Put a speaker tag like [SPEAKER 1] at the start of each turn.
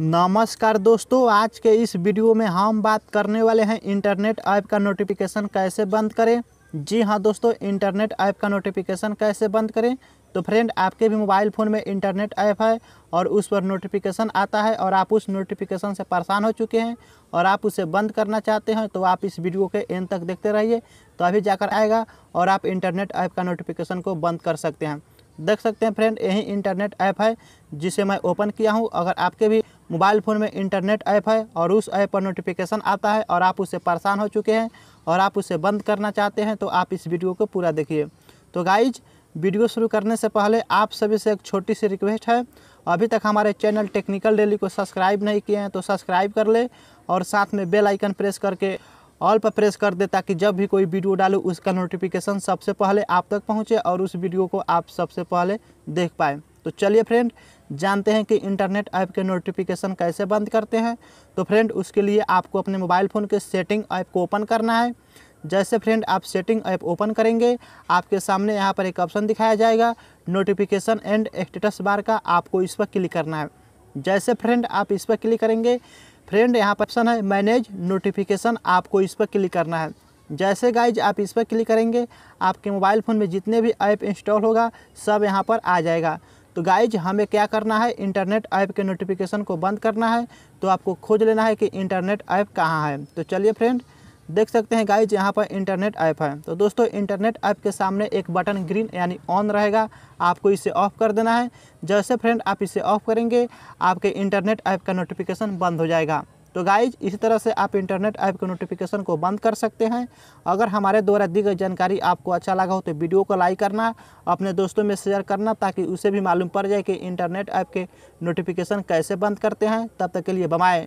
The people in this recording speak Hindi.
[SPEAKER 1] नमस्कार दोस्तों आज के इस वीडियो में हम बात करने वाले हैं इंटरनेट ऐप का नोटिफिकेशन कैसे बंद करें जी हाँ दोस्तों इंटरनेट ऐप का नोटिफिकेशन कैसे बंद करें तो फ्रेंड आपके भी मोबाइल फ़ोन में इंटरनेट ऐप है और उस पर नोटिफिकेशन आता है और आप उस नोटिफिकेशन से परेशान हो चुके हैं और आप उसे बंद करना चाहते हैं तो आप इस वीडियो के एंड तक देखते रहिए तो अभी जाकर आएगा और आप इंटरनेट ऐप का नोटिफिकेशन को बंद कर सकते हैं देख सकते हैं फ्रेंड यही इंटरनेट ऐप है जिसे मैं ओपन किया हूँ अगर आपके भी मोबाइल फ़ोन में इंटरनेट ऐप है और उस ऐप पर नोटिफिकेशन आता है और आप उसे परेशान हो चुके हैं और आप उसे बंद करना चाहते हैं तो आप इस वीडियो को पूरा देखिए तो गाइज वीडियो शुरू करने से पहले आप सभी से एक छोटी सी रिक्वेस्ट है अभी तक हमारे चैनल टेक्निकल डेली को सब्सक्राइब नहीं किए हैं तो सब्सक्राइब कर ले और साथ में बेल आइकन प्रेस करके ऑल पर प्रेस कर दे ताकि जब भी कोई वीडियो डालो उसका नोटिफिकेशन सबसे पहले आप तक पहुँचे और उस वीडियो को आप सबसे पहले देख पाए तो चलिए फ्रेंड जानते हैं कि इंटरनेट ऐप के नोटिफिकेशन कैसे बंद करते हैं तो फ्रेंड उसके लिए आपको अपने मोबाइल फ़ोन के सेटिंग ऐप को ओपन करना है जैसे फ्रेंड आप सेटिंग ऐप ओपन करेंगे आपके सामने यहाँ पर एक ऑप्शन दिखाया जाएगा नोटिफिकेशन एंड स्टेटस बार का आपको इस पर क्लिक करना है जैसे फ्रेंड आप इस पर क्लिक करेंगे फ्रेंड यहाँ पर ऑप्शन है मैनेज नोटिफिकेशन आपको इस पर क्लिक करना है जैसे गाइज आप इस पर क्लिक करेंगे आपके मोबाइल फ़ोन में जितने भी ऐप इंस्टॉल होगा सब यहाँ पर आ जाएगा तो गाइज हमें क्या करना है इंटरनेट ऐप के नोटिफिकेशन को बंद करना है तो आपको खोज लेना है कि इंटरनेट ऐप कहाँ है तो चलिए फ्रेंड देख सकते हैं गाइज यहाँ पर इंटरनेट ऐप है तो दोस्तों इंटरनेट ऐप के सामने एक बटन ग्रीन यानी ऑन रहेगा आपको इसे ऑफ कर देना है जैसे फ्रेंड आप इसे ऑफ करेंगे आपके इंटरनेट ऐप का नोटिफिकेशन बंद हो जाएगा तो गाइज इसी तरह से आप इंटरनेट ऐप के नोटिफिकेशन को बंद कर सकते हैं अगर हमारे द्वारा दी गई जानकारी आपको अच्छा लगा हो तो वीडियो को लाइक करना अपने दोस्तों में शेयर करना ताकि उसे भी मालूम पड़ जाए कि इंटरनेट ऐप के नोटिफिकेशन कैसे बंद करते हैं तब तक के लिए बमाएँ